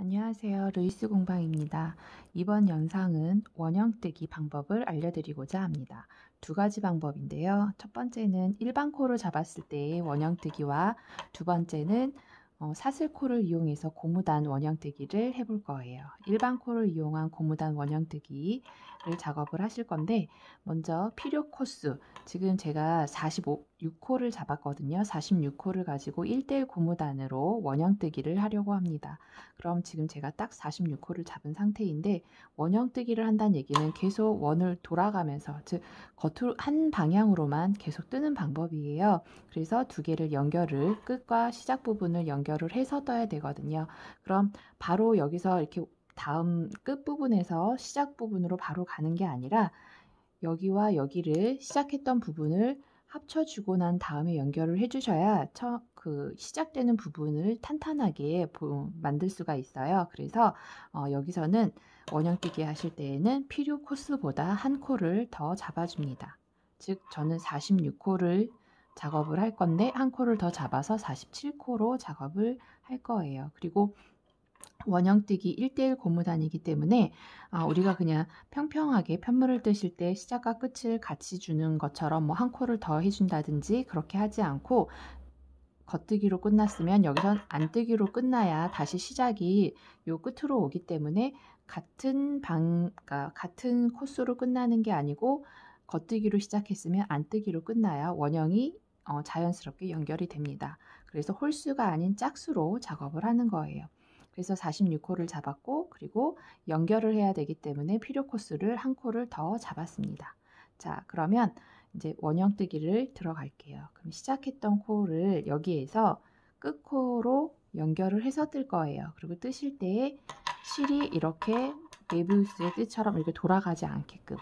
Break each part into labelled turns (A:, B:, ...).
A: 안녕하세요. 루이스 공방입니다. 이번 영상은 원형뜨기 방법을 알려드리고자 합니다. 두 가지 방법인데요. 첫 번째는 일반 코를 잡았을 때의 원형뜨기와 두 번째는 어, 사슬코를 이용해서 고무단 원형뜨기를 해볼 거예요. 일반 코를 이용한 고무단 원형뜨기 작업을 하실 건데 먼저 필요 코스 지금 제가 45, 6호를 잡았거든요. 46호를 가지고 1대1 고무단으로 원형뜨기를 하려고 합니다. 그럼 지금 제가 딱 46호를 잡은 상태인데 원형뜨기를 한다는 얘기는 계속 원을 돌아가면서 즉 겉으로 한 방향으로만 계속 뜨는 방법이에요. 그래서 두 개를 연결을 끝과 시작 부분을 연결을 해서 떠야 되거든요. 그럼 바로 여기서 이렇게 다음 끝부분에서 시작 부분으로 바로 가는 게 아니라 여기와 여기를 시작했던 부분을 합쳐주고 난 다음에 연결을 해주셔야 처, 그 시작되는 부분을 탄탄하게 보, 만들 수가 있어요. 그래서 어, 여기서는 원형뛰기 하실 때에는 필요 코스보다 한 코를 더 잡아줍니다. 즉 저는 46코를 작업을 할 건데 한 코를 더 잡아서 47코로 작업을 할 거예요. 그리고 원형뜨기 1대1 고무단이기 때문에 아, 우리가 그냥 평평하게 편물을 뜨실 때 시작과 끝을 같이 주는 것처럼 뭐 한 코를 더 해준다든지 그렇게 하지 않고 겉뜨기로 끝났으면 여기선 안뜨기로 끝나야 다시 시작이 요 끝으로 오기 때문에 같은 방, 그러니까 같은 코스로 끝나는 게 아니고 겉뜨기로 시작했으면 안뜨기로 끝나야 원형이 어, 자연스럽게 연결이 됩니다. 그래서 홀수가 아닌 짝수로 작업을 하는 거예요. 그래서 4 6호를 잡았고 그리고 연결을 해야 되기 때문에 필요 코스를한 코를 더 잡았습니다. 자 그러면 이제 원형뜨기를 들어갈게요. 그럼 시작했던 코를 여기에서 끝코로 연결을 해서 뜰 거예요. 그리고 뜨실 때 실이 이렇게 메비우스의 뜻처럼 이렇게 돌아가지 않게끔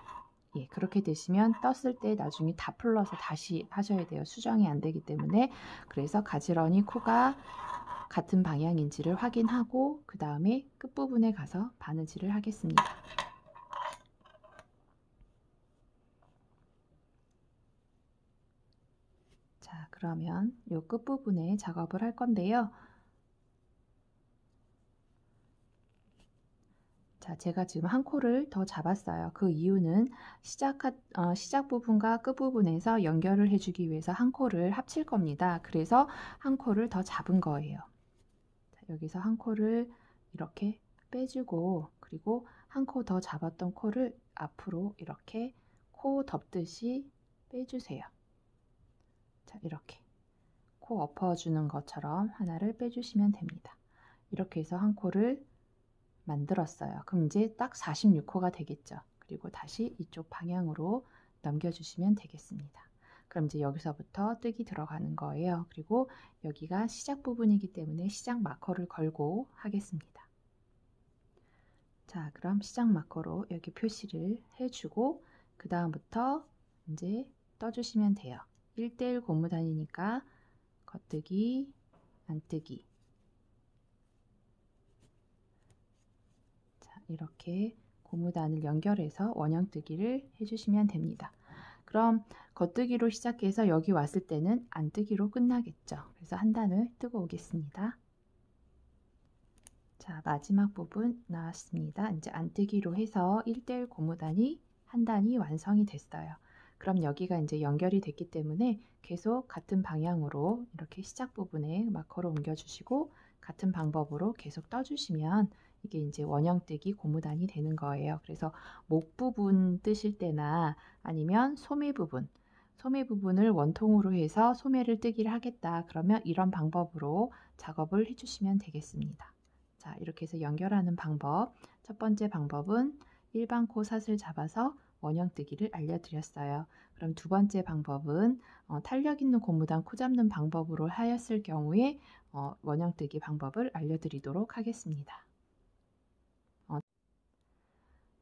A: 예, 그렇게 되시면 떴을 때 나중에 다 풀러서 다시 하셔야 돼요. 수정이 안 되기 때문에 그래서 가지런히 코가 같은 방향인지를 확인하고 그 다음에 끝부분에 가서 바느질을 하겠습니다. 자 그러면 이 끝부분에 작업을 할 건데요. 자, 제가 지금 한 코를 더 잡았어요. 그 이유는 시작, 어, 시작 부분과 끝 부분에서 연결을 해주기 위해서 한 코를 합칠 겁니다. 그래서 한 코를 더 잡은 거예요. 여기서 한 코를 이렇게 빼주고 그리고 한 코 더 잡았던 코를 앞으로 이렇게 코 덮듯이 빼주세요. 자, 이렇게 코 엎어주는 것처럼 하나를 빼주시면 됩니다. 이렇게 해서 한 코를 만들었어요. 그럼 이제 딱4 6코가 되겠죠. 그리고 다시 이쪽 방향으로 넘겨주시면 되겠습니다. 그럼 이제 여기서부터 뜨기 들어가는 거예요. 그리고 여기가 시작 부분이기 때문에 시작 마커를 걸고 하겠습니다. 자, 그럼 시작 마커로 여기 표시를 해주고 그 다음부터 이제 떠주시면 돼요. 1대1 고무단이니까 겉뜨기, 안뜨기 자, 이렇게 고무단을 연결해서 원형뜨기를 해주시면 됩니다. 그럼 겉뜨기로 시작해서 여기 왔을 때는 안뜨기로 끝나겠죠. 그래서 한 단을 뜨고 오겠습니다. 자, 마지막 부분 나왔습니다. 이제 안뜨기로 해서 1대1 고무단이 한 단이 완성이 됐어요. 그럼 여기가 이제 연결이 됐기 때문에 계속 같은 방향으로 이렇게 시작 부분에 마커로 옮겨주시고 같은 방법으로 계속 떠주시면 이게 이제 원형뜨기 고무단이 되는 거예요. 그래서 목 부분 뜨실 때나 아니면 소매 부분, 소매 부분을 원통으로 해서 소매를 뜨기를 하겠다. 그러면 이런 방법으로 작업을 해주시면 되겠습니다. 자, 이렇게 해서 연결하는 방법. 첫 번째 방법은 일반 코 s a 을 잡아서 원형뜨기를 알려드렸어요. 그럼 두 번째 방법은 어, 탄력 있는 고무단 코 잡는 방법으로 하였을 경우에 어, 원형뜨기 방법을 알려드리도록 하겠습니다.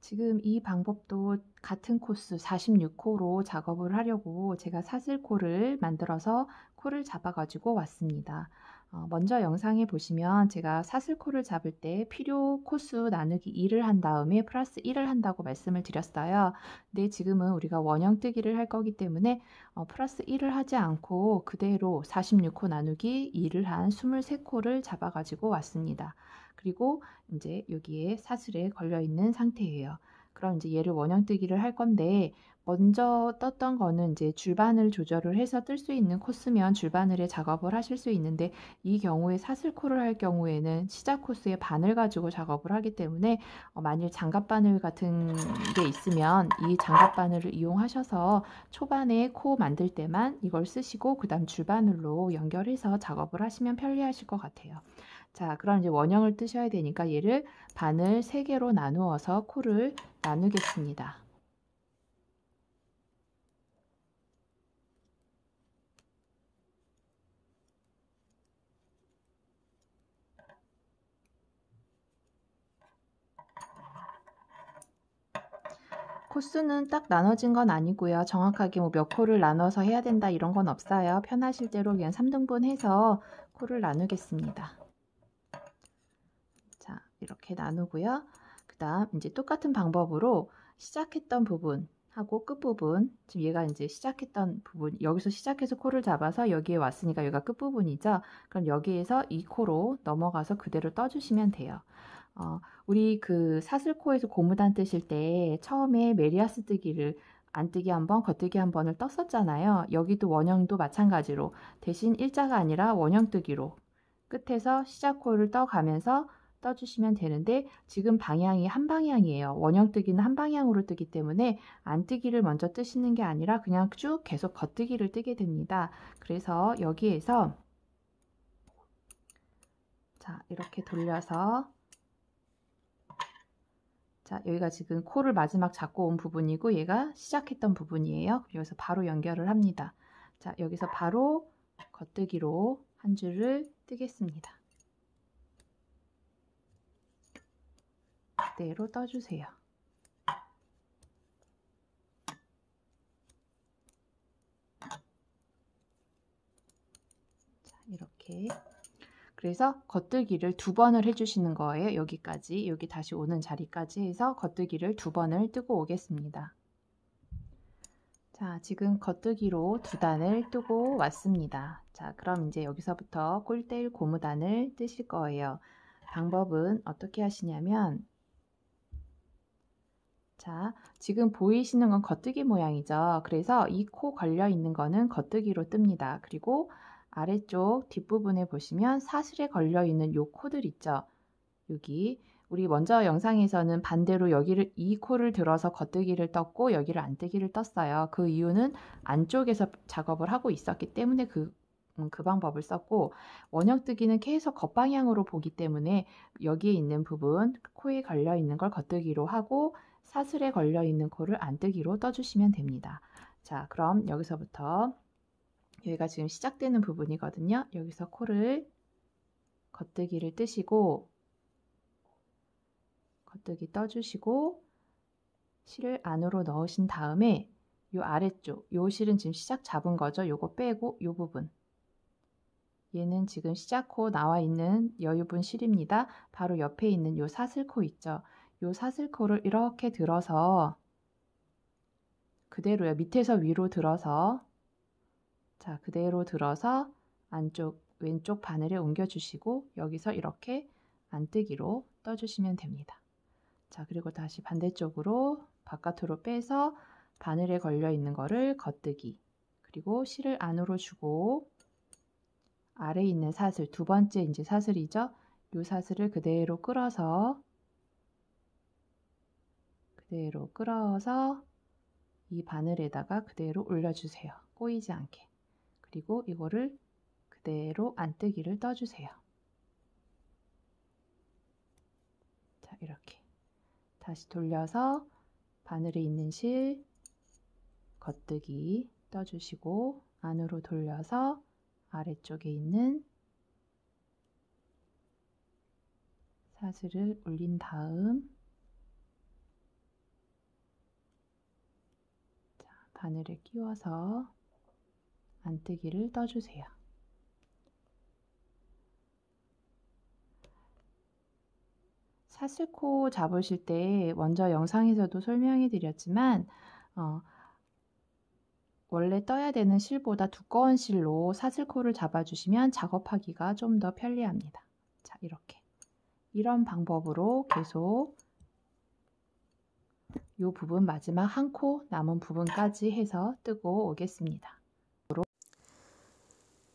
A: 지금 이 방법도 같은 코스 46코로 작업을 하려고 제가 사슬코를 만들어서 코를 잡아 가지고 왔습니다. 어, 먼저 영상에 보시면 제가 사슬코를 잡을 때 필요 코수 나누기 2를 한 다음에 플러스 1을 한다고 말씀을 드렸어요. 근데 지금은 우리가 원형뜨기를 할 거기 때문에 어, 플러스 1을 하지 않고 그대로 46코 나누기 2를 한 23코를 잡아가지고 왔습니다. 그리고 이제 여기에 사슬에 걸려 있는 상태예요. 그럼 이제 얘를 원형뜨기를 할 건데 먼저 떴던 거는 이제 줄바늘 조절을 해서 뜰 수 있는 코스면 줄바늘에 작업을 하실 수 있는데 이 경우에 사슬코를 할 경우에는 시작 코스에 바늘 가지고 작업을 하기 때문에 어, 만일 장갑바늘 같은 게 있으면 이 장갑바늘을 이용하셔서 초반에 코 만들 때만 이걸 쓰시고 그 다음 줄바늘로 연결해서 작업을 하시면 편리하실 것 같아요. 자, 그럼 이제 원형을 뜨셔야 되니까 얘를 반을 세 개로 나누어서 코를 나누겠습니다. 코수는딱 나눠진 건 아니고요. 정확하게 뭐몇 코를 나눠서 해야 된다 이런 건 없어요. 편하실 대로 그냥 3등분 해서 코를 나누겠습니다. 이렇게 나누고요. 그 다음 이제 똑같은 방법으로 시작했던 부분 하고 끝부분 지금 얘가 이제 시작했던 부분 여기서 시작해서 코를 잡아서 여기에 왔으니까 여기가 끝부분이죠 그럼 여기에서 이 코로 넘어가서 그대로 떠주시면 돼요 어, 우리 그 사슬코에서 고무단 뜨실 때 처음에 메리아스 뜨기를 안뜨기 한 번, 겉뜨기 한 번을 떴었잖아요. 여기도 원형도 마찬가지로 대신 일자가 아니라 원형 뜨기로 끝에서 시작 코를 떠가면서 떠주시면 되는데 지금 방향이 한 방향이에요. 원형뜨기는 한 방향으로 뜨기 때문에 안뜨기를 먼저 뜨시는 게 아니라 그냥 쭉 계속 겉뜨기를 뜨게 됩니다. 그래서 여기에서 자 이렇게 돌려서 자 여기가 지금 코를 마지막 잡고 온 부분이고 얘가 시작했던 부분이에요. 여기서 바로 연결을 합니다. 자 여기서 바로 겉뜨기로 한 줄을 뜨겠습니다. 그대로 떠주세요. 자, 이렇게 그래서 겉뜨기를 두 번을 해주시는 거예요. 여기까지 여기 다시 오는 자리까지 해서 겉뜨기를 두 번을 뜨고 오겠습니다. 자, 지금 겉뜨기로 두 단을 뜨고 왔습니다. 자, 그럼 이제 여기서부터 꼴대일 고무단을 뜨실 거예요. 방법은 어떻게 하시냐면 자, 지금 보이시는 건 겉뜨기 모양이죠. 그래서 이 코 걸려 있는 거는 겉뜨기로 뜹니다. 그리고 아래쪽 뒷부분에 보시면 사슬에 걸려 있는 요 코들 있죠. 여기 우리 먼저 영상에서는 반대로 여기를 이 코를 들어서 겉뜨기를 떴고 여기를 안뜨기를 떴어요. 그 이유는 안쪽에서 작업을 하고 있었기 때문에 그, 음, 그 방법을 썼고 원형뜨기는 계속 겉방향으로 보기 때문에 여기에 있는 부분 코에 걸려 있는 걸 겉뜨기로 하고 사슬에 걸려있는 코를 안뜨기로 떠주시면 됩니다. 자 그럼 여기서부터 여기가 지금 시작되는 부분이거든요. 여기서 코를 겉뜨기를 뜨시고 겉뜨기 떠주시고 실을 안으로 넣으신 다음에 이 아래쪽 이 실은 지금 시작 잡은 거죠. 이거 빼고 이 부분 얘는 지금 시작 코 나와 있는 여유분 실입니다. 바로 옆에 있는 이 사슬 코 있죠. 요 사슬코를 이렇게 들어서 그대로요. 밑에서 위로 들어서 자 그대로 들어서 안쪽 왼쪽 바늘에 옮겨주시고 여기서 이렇게 안뜨기로 떠주시면 됩니다. 자 그리고 다시 반대쪽으로 바깥으로 빼서 바늘에 걸려 있는 거를 겉뜨기 그리고 실을 안으로 주고 아래 있는 사슬 두 번째 이제 사슬이죠. 요 사슬을 그대로 끌어서 그대로 끌어서 이 바늘에다가 그대로 올려주세요. 꼬이지 않게. 그리고 이거를 그대로 안뜨기를 떠주세요. 자, 이렇게. 다시 돌려서 바늘에 있는 실 겉뜨기 떠주시고 안으로 돌려서 아래쪽에 있는 사슬을 올린 다음 바늘을 끼워서 안뜨기를 떠주세요. 사슬코 잡으실 때 먼저 영상에서도 설명해 드렸지만 어, 원래 떠야 되는 실보다 두꺼운 실로 사슬코를 잡아주시면 작업하기가 좀 더 편리합니다. 자 이렇게 이런 방법으로 계속 이 부분 마지막 한 코 남은 부분까지 해서 뜨고 오겠습니다.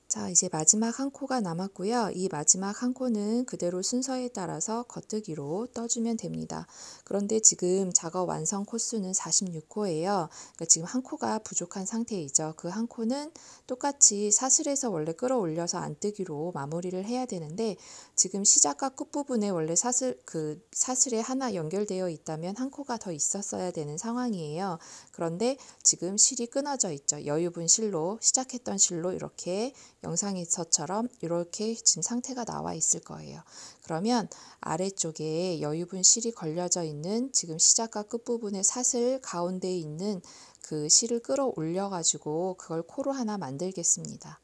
A: 자, 이제 마지막 한 코가 남았고요. 이 마지막 한 코는 그대로 순서에 따라서 겉뜨기로 떠주면 됩니다. 그런데 지금 작업 완성 코수는 46코예요. 그러니까 지금 한 코가 부족한 상태이죠. 그 한 코는 똑같이 사슬에서 원래 끌어올려서 안뜨기로 마무리를 해야 되는데 지금 시작과 끝부분에 원래 사슬 그 사슬에 하나 연결되어 있다면 한 코가 더 있었어야 되는 상황이에요. 그런데 지금 실이 끊어져 있죠. 여유분 실로 시작했던 실로 이렇게 영상에서처럼 이렇게 지금 상태가 나와 있을 거예요. 그러면 아래쪽에 여유분 실이 걸려져 있는 지금 시작과 끝부분의 사슬 가운데에 있는 그 실을 끌어올려 가지고 그걸 코로 하나 만들겠습니다.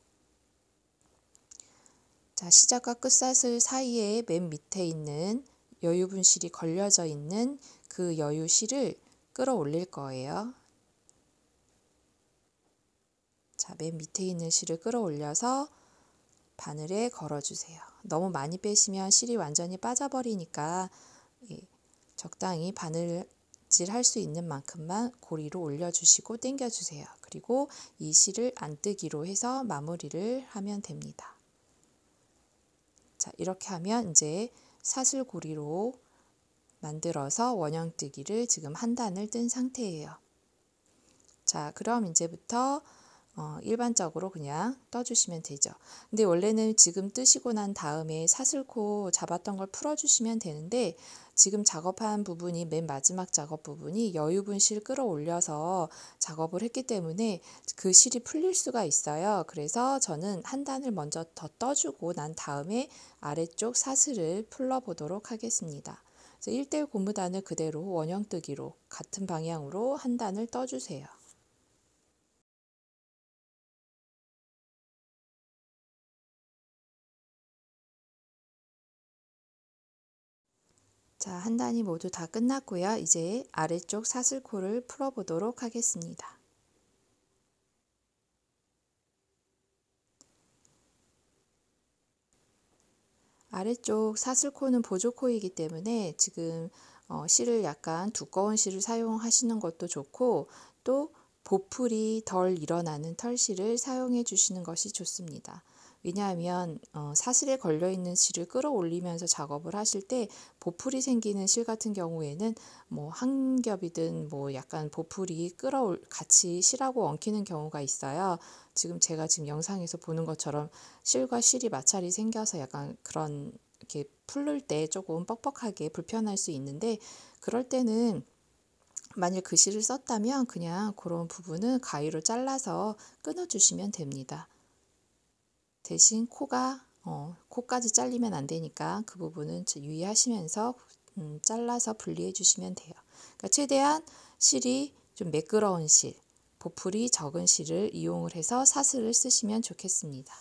A: 자, 시작과 끝사슬 사이에 맨 밑에 있는 여유분실이 걸려져 있는 그 여유실을 끌어올릴 거예요. 자, 맨 밑에 있는 실을 끌어올려서 바늘에 걸어주세요. 너무 많이 빼시면 실이 완전히 빠져버리니까 예, 적당히 바늘질 할 수 있는 만큼만 고리로 올려주시고 당겨주세요. 그리고 이 실을 안 뜨기로 해서 마무리를 하면 됩니다. 자, 이렇게 하면 이제 사슬고리로 만들어서 원형뜨기를 지금 한 단을 뜬 상태예요. 자, 그럼 이제부터 어, 일반적으로 그냥 떠주시면 되죠. 근데 원래는 지금 뜨시고 난 다음에 사슬코 잡았던 걸 풀어주시면 되는데 지금 작업한 부분이 맨 마지막 작업 부분이 여유분 실 끌어올려서 작업을 했기 때문에 그 실이 풀릴 수가 있어요. 그래서 저는 한 단을 먼저 더 떠주고 난 다음에 아래쪽 사슬을 풀러보도록 하겠습니다. 그 1대1 고무단을 그대로 원형뜨기로 같은 방향으로 한 단을 떠주세요. 자, 한 단이 모두 다 끝났고요. 이제 아래쪽 사슬코를 풀어보도록 하겠습니다. 아래쪽 사슬코는 보조코이기 때문에 지금 어, 실을 약간 두꺼운 실을 사용하시는 것도 좋고 또 보풀이 덜 일어나는 털실을 사용해 주시는 것이 좋습니다. 왜냐하면 어, 사슬에 걸려 있는 실을 끌어올리면서 작업을 하실 때 보풀이 생기는 실 같은 경우에는 뭐 한 겹이든 뭐 약간 보풀이 끌어올 같이 실하고 엉키는 경우가 있어요. 지금 제가 지금 영상에서 보는 것처럼 실과 실이 마찰이 생겨서 약간 그런 이렇게 풀릴 때 조금 뻑뻑하게 불편할 수 있는데 그럴 때는 만일 그 실을 썼다면 그냥 그런 부분은 가위로 잘라서 끊어주시면 됩니다. 대신 코가 어, 코까지 잘리면 안 되니까 그 부분은 유의하시면서 음, 잘라서 분리해 주시면 돼요. 그러니까 최대한 실이 좀 매끄러운 실, 보풀이 적은 실을 이용을 해서 사슬을 쓰시면 좋겠습니다.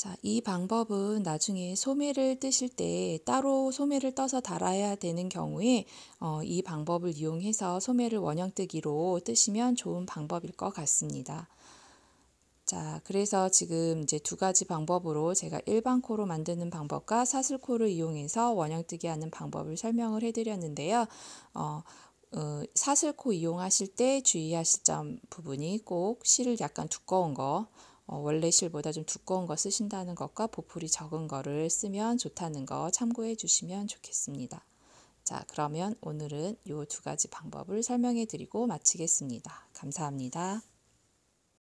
A: 자, 이 방법은 나중에 소매를 뜨실 때 따로 소매를 떠서 달아야 되는 경우에 어, 이 방법을 이용해서 소매를 원형뜨기로 뜨시면 좋은 방법일 것 같습니다. 자, 그래서 지금 이제 두 가지 방법으로 제가 일반코로 만드는 방법과 사슬코를 이용해서 원형뜨기 하는 방법을 설명을 해드렸는데요. 어, 어, 사슬코 이용하실 때 주의하실 점 부분이 꼭 실을 약간 두꺼운 거 어, 원래 실보다 좀 두꺼운 거 쓰신다는 것과 보풀이 적은 거를 쓰면 좋다는 거 참고해 주시면 좋겠습니다. 자, 그러면 오늘은 이 두 가지 방법을 설명해 드리고 마치겠습니다. 감사합니다.